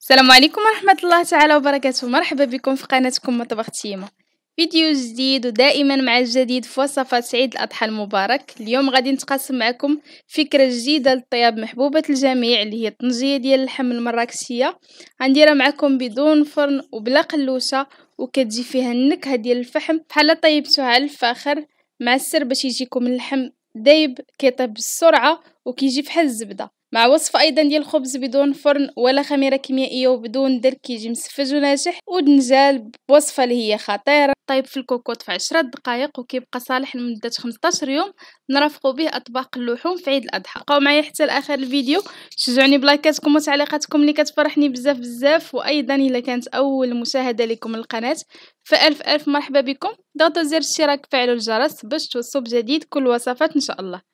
السلام عليكم ورحمة الله تعالى وبركاته مرحبا بكم في قناتكم مطبخ تيمة فيديو جديد ودائما مع الجديد في وصفات عيد الأضحى المبارك اليوم غادي نتقاسم معكم فكرة جديدة للطياب محبوبة الجميع اللي هي الطنجية ديال اللحم المراكشية غنديرها معكم بدون فرن وبلا قلوشة وكتجي فيها النكهة ديال الفحم بحال طيبتوها على الفاخر مع السر باش يجيكم اللحم دايب كيطيب بسرعة وكيجي فحال الزبدة مع وصفة أيضا ديال الخبز بدون فرن ولا خميرة كيميائية وبدون درك كيجي مسفج وناجح ودنجال بوصفة اللي هي خطيرة طيب في الكوكوط في عشرة دقائق وكيبقى صالح لمدة 15 يوم نرافقوا به أطباق اللحوم في عيد الأضحى بقاو معايا حتى لآخر الفيديو شجعوني بلايكاتكم وتعليقاتكم اللي كتفرحني بزاف بزاف وأيضا إلا كانت أول مشاهدة لكم القناة فألف ألف مرحبا بكم ضغطوا زر الاشتراك فعلوا الجرس باش توصلوا بجديد كل وصفات إن شاء الله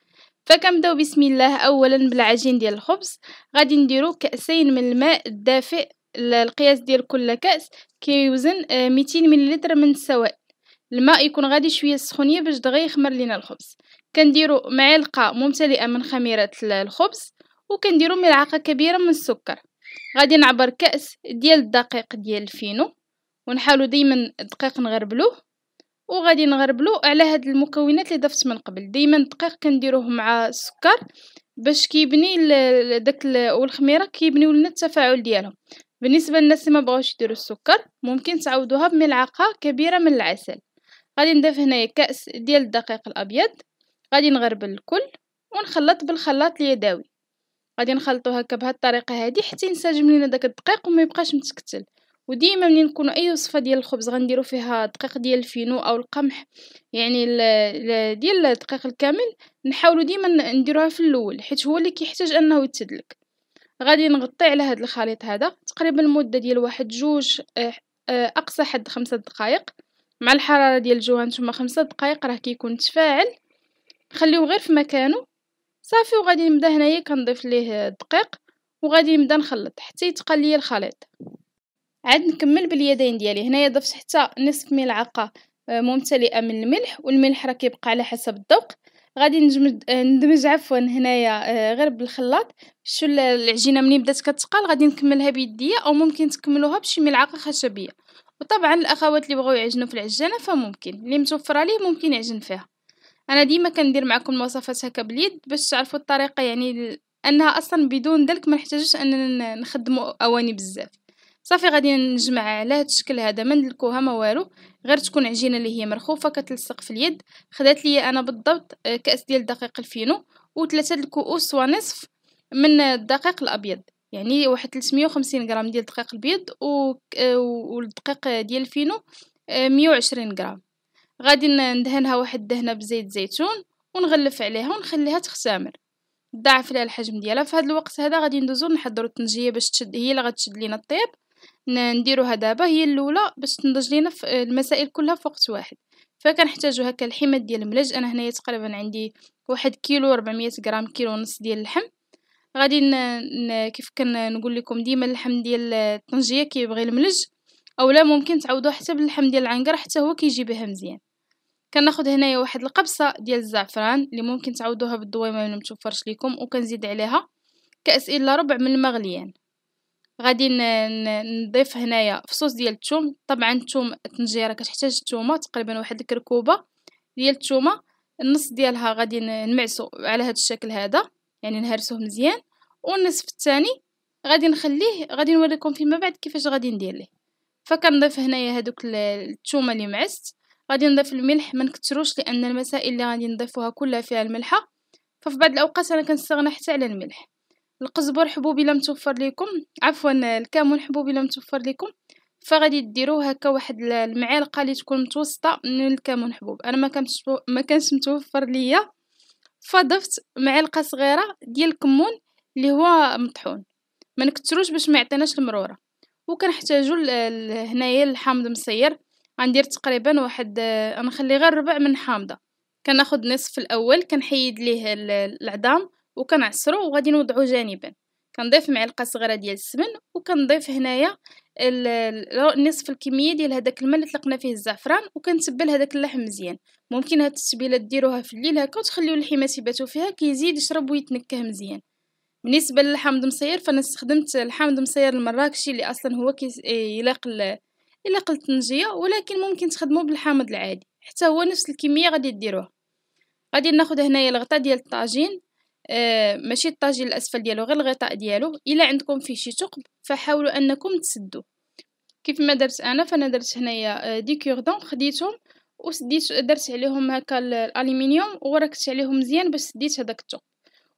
فكنبداو بسم الله اولا بالعجين ديال الخبز غادي نديرو كاسين من الماء الدافئ القياس ديال كل كاس كيوزن آه، ميتين 200 مليلتر من السوائل الماء يكون غادي شويه سخونيه باش دغيا يخمر لينا الخبز كنديرو معلقه ممتلئه من خميره الخبز وكنديرو ملعقه كبيره من السكر غادي نعبر كاس ديال الدقيق ديال الفينو ونحاولو ديما الدقيق نغربلوه وغادي نغربلو على هاد المكونات اللي ضفت من قبل ديما الدقيق كنديروه مع السكر باش كيبني داك والخميره كيبنيو لنا التفاعل ديالهم بالنسبه للناس اللي ما بغاوش يديروا السكر ممكن تعوضوها بملعقه كبيره من العسل غادي نضيف هنايا كاس ديال الدقيق الابيض غادي نغربل الكل ونخلط بالخلاط اليدوي غادي نخلطو هكا بهاد الطريقه هذه حتى ينسجم لينا داك الدقيق وما يبقاش متكتل وديما منين نكون اي وصفه ديال الخبز غنديروا فيها دقيق ديال الفينو او القمح يعني ديال الدقيق الكامل نحاولوا ديما نديروها في الاول حيت هو اللي كيحتاج انه يتدلك غادي نغطي على هذا الخليط هذا تقريبا المده ديال واحد جوج آه، آه، اقصى حد خمسة دقائق مع الحراره ديال الجو هانتوما خمسة دقائق راه كيكون تفاعل نخليوه غير في مكانه صافي وغادي نبدا هنايا كنضيف ليه الدقيق وغادي نبدا نخلط حتى يتقال ليا الخليط عاد نكمل باليدين ديالي هنايا ضفت حتى نصف ملعقه آه، ممتلئه من الملح والملح راه كيبقى على حسب الذوق غادي نجمد آه، ندمج عفوا هنايا آه، غير بالخلاط شو العجينه ملي بدات كتقال غادي نكملها بيديا او ممكن تكملوها بشي ملعقه خشبيه وطبعا الاخوات اللي بغاو يعجنوا في العجانه فممكن اللي متوفره ليه ممكن يعجن فيها انا ديما كندير معكم الوصفات هكا باليد باش تعرفوا الطريقه يعني انها اصلا بدون ذلك ما نحتاجش اننا نخدموا اواني بزاف صافي غادي نجمع على هذا الشكل هذا ما ندلكوها ما والو غير تكون عجينه اللي هي مرخوفه كتلصق في اليد خدات لي انا بالضبط آه، كاس ديال دقيق الفينو وثلاثه الكؤوس ونصف من الدقيق الابيض يعني واحد 350 غرام ديال الدقيق البيض آه، و... والدقيق ديال الفينو 120 آه، غرام غادي ندهنها واحد الدهنه بزيت زيتون ونغلف عليها ونخليها تختمر ضاعف لها الحجم ديالها في هذا الوقت هذا غادي ندوزو نحضروا الطنجيه باش تشد هي اللي غتشد لينا الطيب نديروها دابا هي الاولى باش تنضج لينا المسائل كلها في وقت واحد فكنحتاجو هكا الحماض ديال الملج انا هنايا تقريبا عندي واحد كيلو 400 غرام كيلو ونص ديال اللحم غادي ن... كيف كنقول لكم ديما اللحم ديال الطنجيه كيبغي الملج اولا ممكن تعوضوه حتى باللحم ديال العنقر حتى هو كيجي بها مزيان كناخد هنايا واحد القبصه ديال الزعفران اللي ممكن تعوضوها بالضويمه الا متوفرش لكم وكنزيد عليها كاس الا ربع من المغليان غادي نضيف هنايا فصوص ديال الثوم طبعا الثوم الطنجيره كتحتاج الثومه تقريبا واحد الكركوبه ديال الثومه النص ديالها غادي نمعسو على هذا الشكل هذا يعني نهرسوه مزيان والنصف الثاني غادي نخليه غادي نوريكم فيما بعد كيفاش غادي ندير ليه فكنضيف هنايا هذوك الثومه اللي معست غادي نضيف الملح ما نكثروش لان المسائل اللي غادي نضيفوها كلها فيها الملحه ففي بعض الاوقات انا كنستغنى حتى على الملح القزبر حبوب الا متوفر لكم عفوا الكمون حبوب الا متوفر لكم فغادي ديروه هكا واحد المعلقه اللي تكون متوسطه من الكمون حبوب انا ما كانش ما كانش متوفر ليا فضفت معلقه صغيره ديال الكمون اللي هو مطحون ما نكثروش باش ما يعطيناش المروره وكنحتاجو هنايا الحامض مصير غندير تقريبا واحد آه، غنخلي غير ربع من حامضه كناخد نصف الاول كنحيد ليه العظام وكنعصرو وغادي نوضعو جانبا كنضيف معلقه صغيره ديال السمن وكنضيف هنايا نصف الكميه ديال هذاك الماء اللي طلقنا فيه الزعفران وكنتبل هذاك اللحم مزيان ممكن هاد التتبيله ديروها في الليل هكا وتخليو اللحم تيباتو فيها كيزيد يشرب ويتنكه مزيان بالنسبه للحامض مصير فانا استخدمت الحامض مصير المراكشي اللي اصلا هو كيلاق إيه، يلاق الطنجيه ولكن ممكن تخدمو بالحامض العادي حتى هو نفس الكميه غادي ديروها غادي ناخذ هنايا الغطاء ديال الطاجين آه، ماشي الطاجين الاسفل ديالو غير الغطاء ديالو الا عندكم فيه شي ثقب فحاولوا انكم تسدوه كيف ما درت انا فانا درت هنايا آه، دي كوردون خديتهم وسديت درت عليهم هكا الالومنيوم وركت عليهم مزيان باش سديت هذاك الثقب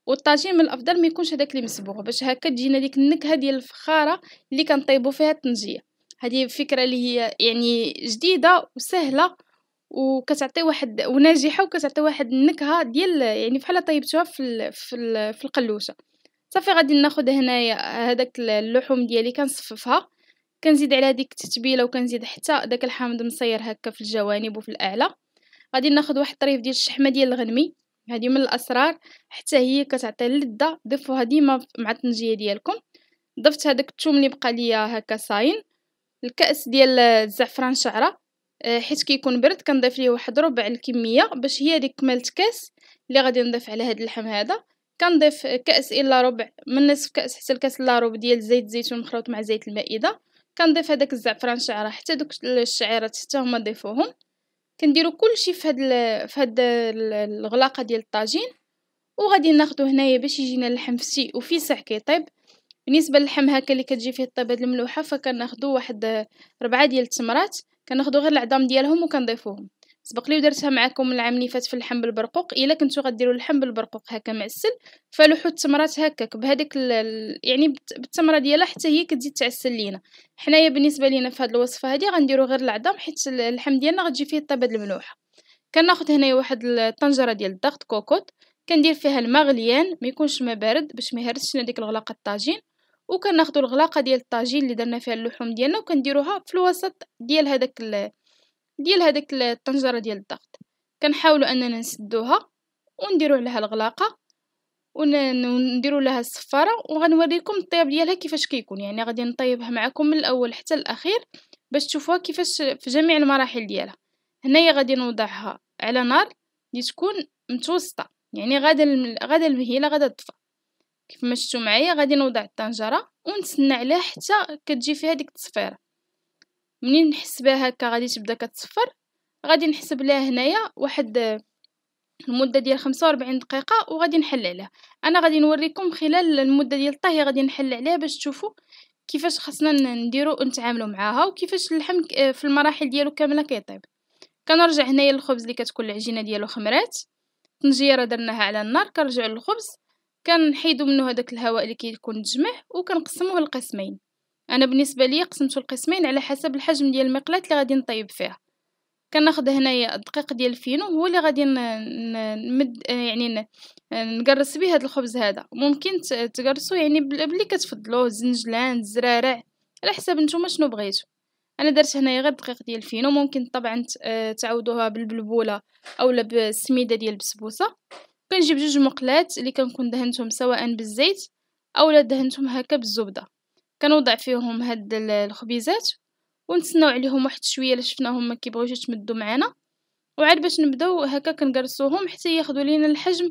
والطاجين من الافضل ما يكونش هذاك اللي مصبوغ باش هكا تجينا ديك النكهه ديال الفخاره اللي كنطيبوا فيها الطنجيه هذه فكره اللي هي يعني جديده وسهله وكتعطي واحد وناجحه وكتعطي واحد النكهه ديال يعني بحال طيبتوها في الـ في, الـ في القلوشه صافي غادي ناخذ هنايا هذاك اللحوم ديالي كنصففها كنزيد على هذيك التتبيله وكنزيد حتى داك الحامض مصير هكا في الجوانب وفي الاعلى غادي ناخذ واحد الطريف ديال الشحمه ديال الغنمي هذه من الاسرار حتى هي كتعطي اللذه ضيفوها ديما مع الطنجيه ديالكم ضفت هذاك الثوم اللي بقى ليا هكا صاين الكاس ديال الزعفران شعره آه، حيت كيكون برد كنضيف ليه واحد ربع الكميه باش هي ديك كماله كاس اللي غادي نضيف على هذا اللحم هذا كنضيف كاس الا ربع من نصف كاس حتى لكاس الا ربع ديال زيت الزيتون مخلوط مع زيت المائده كنضيف هذاك الزعفران شعره حتى دوك الشعيرات حتى هما ضيفوهم كنديروا كلشي في هاد في هاد الغلاقه ديال الطاجين وغادي ناخذو هنايا باش يجينا اللحم فسي وفي ساع كيطيب بالنسبه للحم هكا اللي كتجي فيه الطيبه الملوحه فكناخذوا واحد ربعه ديال التمرات كناخدو غير العظام ديالهم وكنضيفوهم سبقلي ودرتها معكم العام اللي فات في اللحم بالبرقوق الا كنتو غديروا اللحم بالبرقوق هكا معسل فلوحوا التمرات هكاك بهذيك يعني بالتمره ديالها حتى هي كتزيد تعسل لينا حنايا بالنسبه لينا في هذه الوصفه هذه غنديروا غير العظام حيت اللحم ديالنا غتجي فيه الطيبه الملوحه كناخذ هنايا واحد الطنجره ديال الضغط كوكوط كندير فيها الماء غليان ما يكونش ما بارد باش ما يهرسش لنا ديك الغلاقه الطاجين وكناخذوا الغلاقه ديال الطاجين اللي درنا فيها اللحوم ديالنا وكنديروها في الوسط ديال هذاك ديال هذاك الطنجره ديال الضغط كنحاولوا اننا نسدوها ونديروا عليها الغلاقه ونديروا لها الصفاره وغنوريكم الطياب ديالها كيفاش كيكون يعني غادي نطيبها معكم من الاول حتى الاخير باش تشوفوها كيفاش في جميع المراحل ديالها هنايا غادي نوضعها على نار اللي تكون متوسطه يعني غادا غادا المهيله غادا تطفى كيف ما شفتوا معايا غادي نوضع الطنجره ونتسنى عليها حتى كتجي فيها ديك التصفيره منين نحس بها هكا غادي تبدا كتصفر غادي نحسب لها هنايا واحد المده ديال 45 دقيقه وغادي نحل عليها انا غادي نوريكم خلال المده ديال الطهي غادي نحل عليها باش تشوفوا كيفاش خصنا نديرو ونتعاملوا معاها وكيفاش اللحم آه، في المراحل ديالو كامله كيطيب كنرجع هنايا للخبز اللي كتكون العجينه ديالو خمرات طنجيره درناها على النار كنرجعوا للخبز كنحيدو منه هذاك الهواء اللي كيكون كي تجمع وكنقسموه لقسمين انا بالنسبه ليا قسمته القسمين على حسب الحجم ديال المقلاة اللي غادي نطيب فيها كناخذ هنايا الدقيق ديال الفينو هو اللي غادي نمد يعني نقرص به هذا الخبز هذا ممكن تقرصوا يعني بلي كتفضلوه زنجلان الزرارع على حسب نتوما شنو بغيتو انا درت هنايا غير الدقيق ديال الفينو ممكن طبعا تعوضوها بالبلبوله اولا بالسميده ديال البسبوسه كنجيب جوج مقلات اللي كنكون دهنتهم سواء بالزيت اولا دهنتهم هكا بالزبده كنوضع فيهم هاد الخبيزات ونتسناو عليهم واحد شويه الا شفناهم ما كيبغيوش يتمدوا معانا وعاد باش نبداو هكا كنقرصوهم حتى ياخذوا لينا الحجم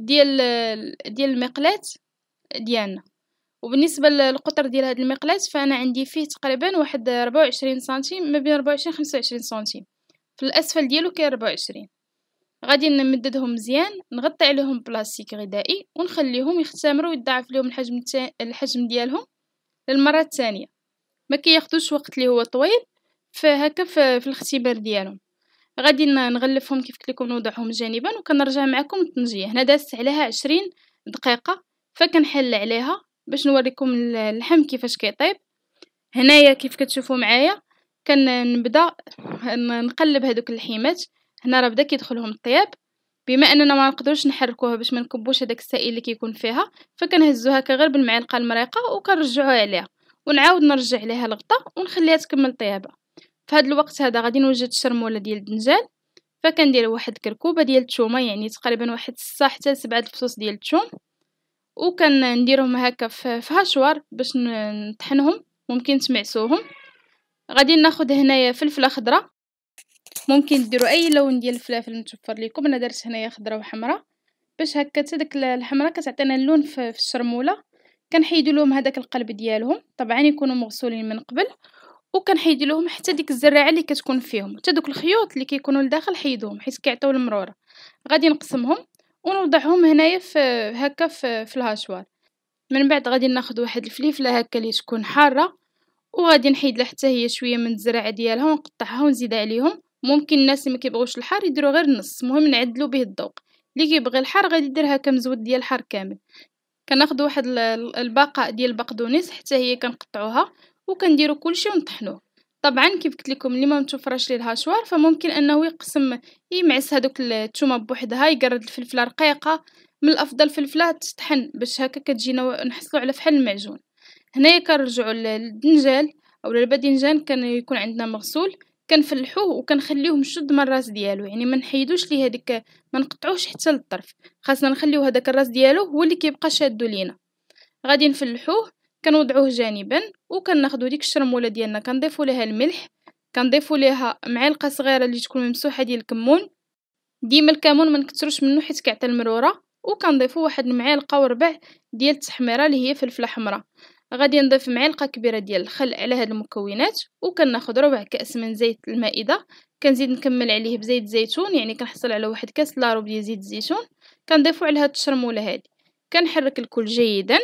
ديال ديال المقلات ديالنا وبالنسبه للقطر ديال هاد المقلات فانا عندي فيه تقريبا واحد 24 سنتيم ما بين 24 25 سنتيم في الاسفل ديالو كاين 24 غادي نمددهم مزيان نغطي عليهم بلاستيك غذائي ونخليهم يختمروا ويضاعف لهم الحجم تا... الحجم ديالهم للمره الثانيه ما كياخذوش وقت اللي هو طويل فهكا في, في الاختبار ديالهم غادي نغلفهم كيف قلت لكم نوضعهم جانبا وكنرجع معكم للطنجيه هنا دازت عليها عشرين دقيقه فكنحل عليها باش نوريكم اللحم كيفاش كيطيب هنايا كيف كتشوفوا معايا كنبدا نقلب هذوك الحيمات هنا راه بدا كيدخلهم الطياب بما اننا ما نقدروش نحركوها باش ما نكبوش هذاك السائل اللي كيكون فيها فكنهزوها غير بالمعلقه المريقه وكنرجعوها عليها ونعاود نرجع ليها الغطاء ونخليها تكمل طيابه في الوقت هذا غادي نوجد الشرموله ديال الدنجال فكندير واحد كركوبه ديال الثومه يعني تقريبا واحد 6 حتى 7 الفصوص ديال الثوم وكنديرهم هكا في هاشوار باش نطحنهم ممكن تمعسوهم غادي ناخذ هنايا فلفله خضراء ممكن ديروا اي لون ديال الفلافل متوفر لكم انا درت هنايا خضراء وحمراء باش هكا حتى داك الحمراء كتعطينا اللون في الشرموله كنحيدوا لهم هذاك القلب ديالهم طبعا يكونوا مغسولين من قبل وكنحيد لهم حتى ديك الزراعه اللي كتكون فيهم حتى دوك الخيوط اللي كيكونوا لداخل حيدوهم حيت كيعطيو المروره غادي نقسمهم ونوضعهم هنايا في هكا في, في الهاشوار من بعد غادي ناخذ واحد الفليفله هكا اللي تكون حاره وغادي نحيد لها حتى هي شويه من الزراعه ديالها ونقطعها ونزيد عليهم ممكن الناس اللي ما كيبغوش الحار يديروا غير النص المهم نعدلو به الذوق اللي كيبغي الحار غادي يديرها كمزود ديال الحار كامل كناخذ واحد البقاء ديال البقدونس حتى هي كنقطعوها وكنديروا كلشي ونطحنوه طبعا كيف قلت لكم اللي ما متوفرش ليه الهشوار فممكن انه يقسم يمعس هذوك الثومه بوحدها يقرد الفلفله رقيقه من الافضل فلفله تطحن باش هكا كتجينا نحصلوا على فحال المعجون هنايا كنرجعوا للدنجال او للباذنجان كان يكون عندنا مغسول كنفلحوه وكنخليوه مشد من الراس ديالو يعني ما نحيدوش ليه هذيك ما نقطعوش حتى للطرف خاصنا نخليو هذاك الراس ديالو هو اللي كيبقى شادو لينا غادي نفلحوه كنوضعوه جانبا وكناخذوا ديك الشرموله ديالنا كنضيفوا لها الملح كنضيفوا ليها معلقه صغيره اللي تكون ممسوحه ديال الكمون ديما الكمون ما نكثروش منه حيت كيعطي المروره وكنضيفوا واحد المعلقه وربع ديال التحميره اللي هي فلفله حمراء غادي نضيف معلقه كبيره ديال الخل على هاد المكونات وكناخذ ربع كاس من زيت المائده كنزيد نكمل عليه بزيت زيتون يعني كنحصل على واحد كاس لاروب ديال زيت الزيتون كنضيفو على هاد الشرموله هادي كنحرك الكل جيدا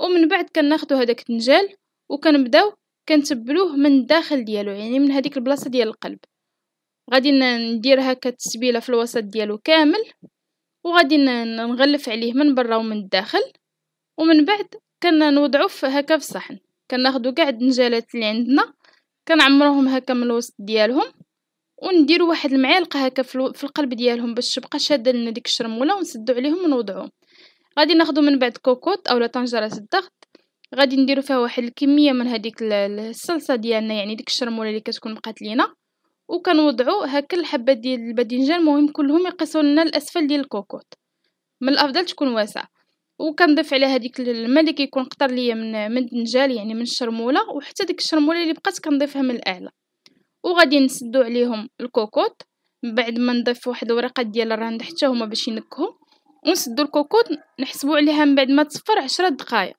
ومن بعد كناخذوا هذاك الدنجال وكنبداو كنتبلوه من الداخل ديالو يعني من هذيك البلاصه ديال القلب غادي ندير هكا التسبيله في الوسط ديالو كامل وغادي نغلف عليه من برا ومن الداخل ومن بعد كنوضعو هكا في الصحن كناخدو كاع الدنجالات اللي عندنا كنعمروهم هكا من الوسط ديالهم ونديرو واحد المعلقه هكا في القلب ديالهم باش تبقى شاده لنا ديك الشرموله ونسدو عليهم ونوضعوهم غادي ناخدو من بعد كوكوط اولا طنجره الضغط غادي نديرو فيها واحد الكميه من هذيك الصلصه ديالنا يعني ديك الشرموله اللي كتكون بقات لينا وكنوضعو هكا الحبه ديال الباذنجان المهم كلهم يقيسوا لنا الاسفل ديال الكوكوط من الافضل تكون واسعه وكنضيف على هذيك الماء اللي كيكون قطر ليا من من الدنجال يعني من الشرموله وحتى ديك الشرموله اللي بقات كنضيفها من الاعلى وغادي نسدو عليهم الكوكوط من بعد ما نضيف واحد الورقه ديال الرند حتى هما باش ينكهوا ونسدو الكوكوط نحسبو عليها من بعد ما تصفر عشرة دقائق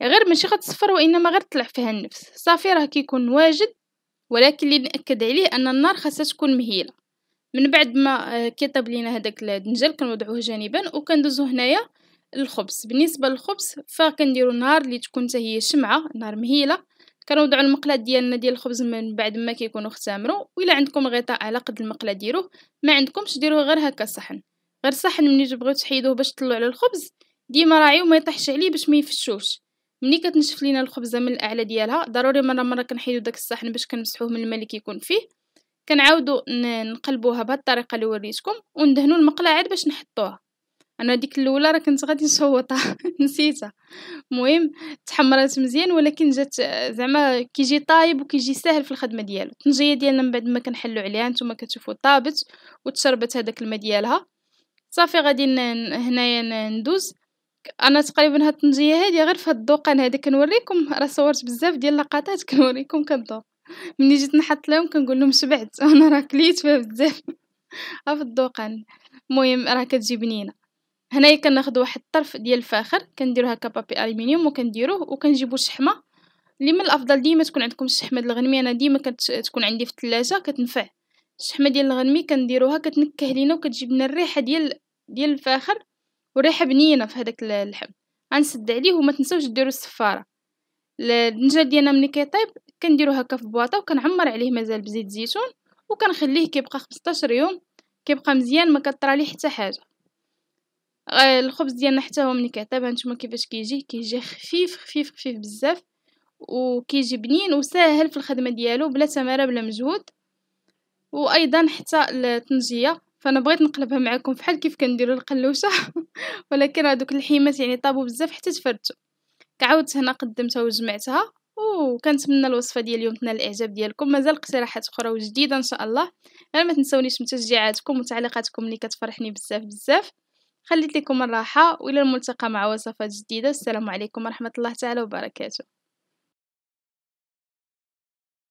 يعني غير ماشي غتصفر وانما غير طلع فيها النفس صافي راه كيكون واجد ولكن اللي ناكد عليه ان النار خاصها تكون مهيله من بعد ما آه، كيطيب لينا هذاك الدنجال كنوضعوه جانبا وكندوزو هنايا الخبز بالنسبه للخبز فكنديرو نهار اللي تكون حتى هي شمعه نهار مهيله كنوضعوا المقله ديالنا ديال الخبز من بعد ما كيكونوا اختمروا الا عندكم غطاء على قد المقله ديروه ما عندكمش ديروه غير هكا صحن غير صحن ملي تبغيو تحيدوه باش تطلعوا على الخبز ديما راعيو ما يطيحش عليه باش ما يفشوش ملي كتنشف لينا الخبزه من الاعلى ديالها ضروري مره مره كنحيدو داك الصحن باش كنمسحوه من الماء اللي كيكون فيه كنعاودو نقلبوها بهاد الطريقه اللي وريتكم وندهنو المقله عاد باش نحطوها انا ديك الاولى راه كنت غادي نصوتها نسيتها المهم تحمرات مزيان ولكن جات زعما كيجي طايب وكيجي ساهل في الخدمه ديالو الطنجيه ديالنا من بعد ما كنحلو عليها نتوما كتشوفوا طابت وتشربت هذاك الماء ديالها صافي غادي هنايا ندوز انا تقريبا هاد الطنجيه هادي غير في هاد الدوقان هذا كنوريكم راه صورت بزاف ديال اللقطات كنوريكم كندوق ملي جيت نحط لهم كنقول لهم شبعت انا راه كليت فيها بزاف ها في الدوقان المهم راه كتجي بنينه هنايا كناخذ واحد الطرف ديال الفاخر كنديرو هكا بابي الومنيوم وكنديروه وكنجيبو الشحمه اللي من الافضل ديما تكون عندكم الشحمه ديال الغنمي انا ديما كتكون عندي في الثلاجه كتنفع الشحمه ديال الغنمي كنديروها كتنكه لينا وكتجيب لنا الريحه ديال ديال الفاخر وريحه بنينه في هذاك اللحم غنسد عليه وما تنساوش ديروا الصفاره الدنجال ديالنا ملي كيطيب كنديرو هكا في بواطه وكنعمر عليه مازال بزيت الزيتون وكنخليه كيبقى 15 يوم كيبقى مزيان ما كطرى ليه حتى حاجه الخبز ديالنا حتى هو ملي كيطيب هانتوما كيفاش كيجي كيجي خفيف خفيف خفيف بزاف وكيجي بنين وساهل في الخدمه ديالو بلا تماره بلا مجهود وايضا حتى الطنجيه فانا بغيت نقلبها معكم فحال كيف كنديروا القلوشه ولكن هذوك الحيمات يعني طابو بزاف حتى تفرتوا كعاودت هنا قدمتها وجمعتها وكنتمنى الوصفه ديال اليوم تنال الاعجاب ديالكم مازال اقتراحات اخرى وجديده ان شاء الله غير ما تنسونيش متشجعاتكم وتعليقاتكم اللي كتفرحني بزاف بزاف خليت لكم الراحة وإلى الملتقى مع وصفات جديدة السلام عليكم ورحمة الله تعالى وبركاته